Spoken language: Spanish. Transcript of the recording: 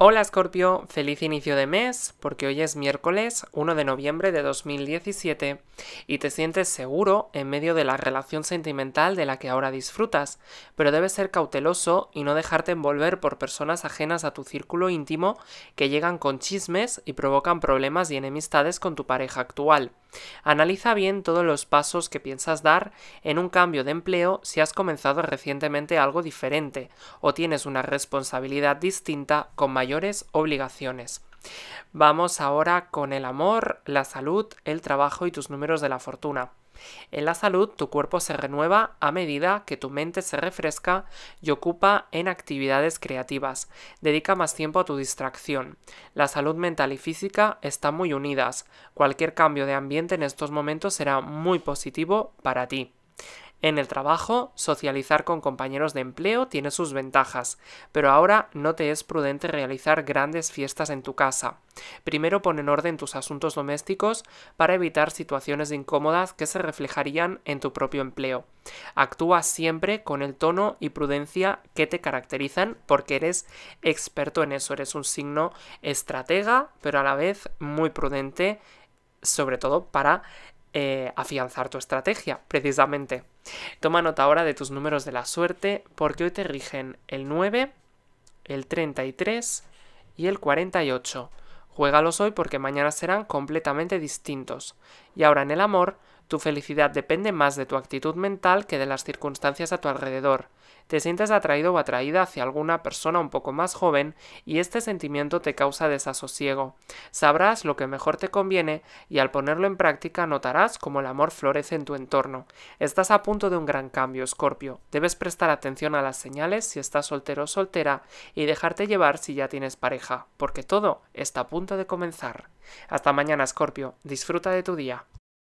Hola Scorpio, feliz inicio de mes porque hoy es miércoles 1 de noviembre de 2017 y te sientes seguro en medio de la relación sentimental de la que ahora disfrutas, pero debes ser cauteloso y no dejarte envolver por personas ajenas a tu círculo íntimo que llegan con chismes y provocan problemas y enemistades con tu pareja actual. Analiza bien todos los pasos que piensas dar en un cambio de empleo si has comenzado recientemente algo diferente o tienes una responsabilidad distinta con mayores obligaciones. Vamos ahora con el amor, la salud, el trabajo y tus números de la fortuna. En la salud, tu cuerpo se renueva a medida que tu mente se refresca y ocupa en actividades creativas. Dedica más tiempo a tu distracción. La salud mental y física están muy unidas. Cualquier cambio de ambiente en estos momentos será muy positivo para ti. En el trabajo, socializar con compañeros de empleo tiene sus ventajas, pero ahora no te es prudente realizar grandes fiestas en tu casa. Primero pon en orden tus asuntos domésticos para evitar situaciones incómodas que se reflejarían en tu propio empleo. Actúa siempre con el tono y prudencia que te caracterizan porque eres experto en eso, eres un signo estratega, pero a la vez muy prudente, sobre todo para eh, afianzar tu estrategia, precisamente. Toma nota ahora de tus números de la suerte porque hoy te rigen el 9, el 33 y el 48. Juégalos hoy porque mañana serán completamente distintos. Y ahora en el amor, tu felicidad depende más de tu actitud mental que de las circunstancias a tu alrededor. Te sientes atraído o atraída hacia alguna persona un poco más joven y este sentimiento te causa desasosiego. Sabrás lo que mejor te conviene y al ponerlo en práctica notarás cómo el amor florece en tu entorno. Estás a punto de un gran cambio, Scorpio. Debes prestar atención a las señales si estás soltero o soltera y dejarte llevar si ya tienes pareja, porque todo está a punto de comenzar. Hasta mañana, Scorpio. Disfruta de tu día.